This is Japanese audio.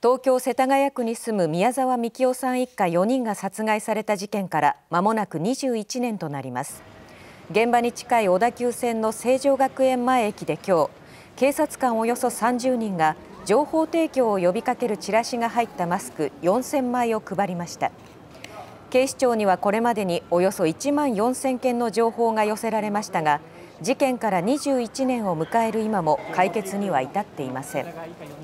東京世田谷区に住む宮沢みきおさん一家4人が殺害された事件からまもなく21年となります現場に近い小田急線の成城学園前駅で今日警察官およそ30人が情報提供を呼びかけるチラシが入ったマスク4000枚を配りました警視庁にはこれまでにおよそ1万4000件の情報が寄せられましたが事件から21年を迎える今も解決には至っていません